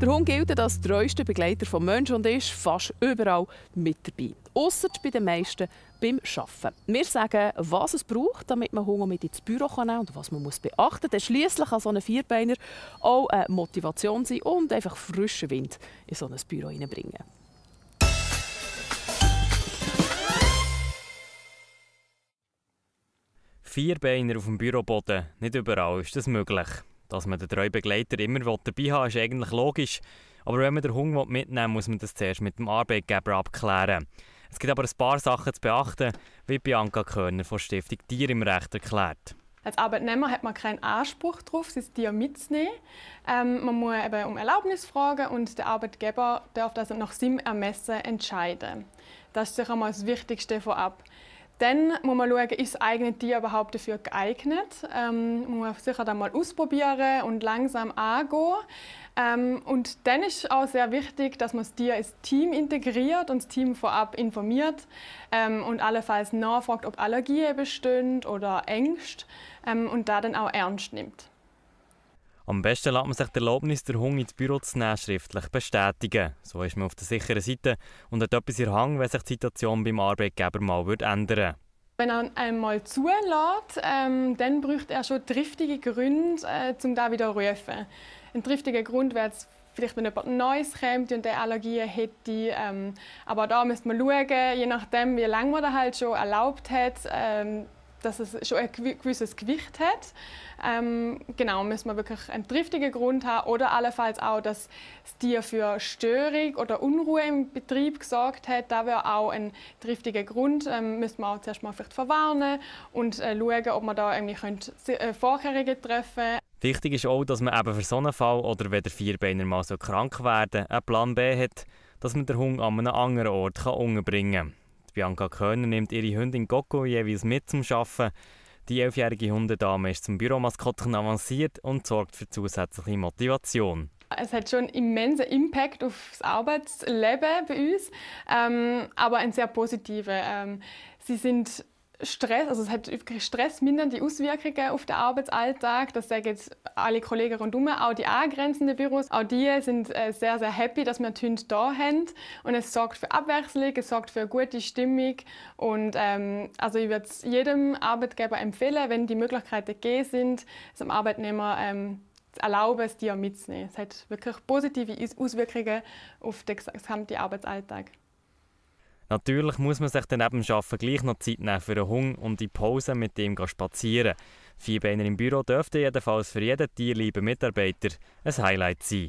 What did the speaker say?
Der Hund gilt als treueste Begleiter des Menschen und ist fast überall mit dabei. Ausser bei den meisten beim Arbeiten. Wir sagen, was es braucht, damit man Hunger mit ins Büro nehmen kann und was man beachten muss. Denn schliesslich kann so ein Vierbeiner auch eine Motivation sein und einfach frischen Wind in so ein Büro hineinbringen. Vierbeiner auf dem Büroboden, nicht überall ist das möglich. Dass man den treuen Begleiter immer dabei hat, ist eigentlich logisch. Aber wenn man den Hunger mitnehmen will, muss man das zuerst mit dem Arbeitgeber abklären. Es gibt aber ein paar Sachen zu beachten, wie Bianca Körner von Stiftung Tier im Recht erklärt. Als Arbeitnehmer hat man keinen Anspruch darauf, sein Tier mitzunehmen. Ähm, man muss eben um Erlaubnis fragen und der Arbeitgeber darf das nach seinem Ermessen entscheiden. Das ist sicher mal das Wichtigste vorab. Dann muss man schauen, ist das eigene Tier überhaupt dafür geeignet. Ähm, muss man sicher dann mal ausprobieren und langsam angehen. Ähm, und dann ist auch sehr wichtig, dass man das Tier ins Team integriert und das Team vorab informiert ähm, und allenfalls nachfragt, ob Allergien bestehen oder Ängste ähm, und da dann auch ernst nimmt. Am besten lässt man sich die Erlaubnis, den Hunger ins Büro zu nehmen, schriftlich bestätigen. So ist man auf der sicheren Seite und hat etwas in Hang, wenn sich die Situation beim Arbeitgeber mal ändern würde. Wenn er einmal zulässt, ähm, dann braucht er schon triftige Gründe, äh, um da wieder zu rufen. Ein triftiger Grund wäre es vielleicht, wenn jemand Neues kommt und der Allergien hätte. Ähm, aber da müsste man schauen, je nachdem, wie lange man das halt schon erlaubt hat, ähm, dass es schon ein gewisses Gewicht hat. Ähm, genau, muss man wirklich einen triftigen Grund haben oder allenfalls auch, dass das Tier für Störung oder Unruhe im Betrieb gesorgt hat. Da wäre auch ein triftiger Grund. Ähm, müsste man auch zuerst mal vielleicht verwarnen und äh, schauen, ob man da irgendwie könnte, äh, Vorkehrungen treffen könnte. Wichtig ist auch, dass man eben für so einen Fall oder wenn der Vierbeiner mal so krank werden einen Plan B hat, dass man den Hund an einem anderen Ort kann unterbringen kann. Bianca Körner nimmt ihre Hündin Goku jeweils mit zum Arbeiten. Die elfjährige Hundedame ist zum Büromaskottchen avanciert und sorgt für zusätzliche Motivation. Es hat schon immensen Impact auf das Arbeitsleben bei uns, ähm, aber ein sehr positiver. Ähm, sie sind Stress, also es hat Stress mindern Auswirkungen auf den Arbeitsalltag. Das sagen jetzt alle Kollegen rundherum, auch die angrenzenden Büros. Auch die sind äh, sehr, sehr happy, dass wir Tünd da haben. Und es sorgt für Abwechslung, es sorgt für eine gute Stimmung. Und ähm, also ich würde es jedem Arbeitgeber empfehlen, wenn die Möglichkeiten gegeben sind, es dem Arbeitnehmer ähm, zu erlauben, es dir mitzunehmen. Es hat wirklich positive Auswirkungen auf den gesamten Arbeitsalltag. Natürlich muss man sich dann eben dem Arbeiten gleich noch Zeit nehmen für einen Hunger und in Pause mit ihm spazieren. Vierbeiner im Büro dürfte jedenfalls für jeden tierlieben Mitarbeiter ein Highlight sein.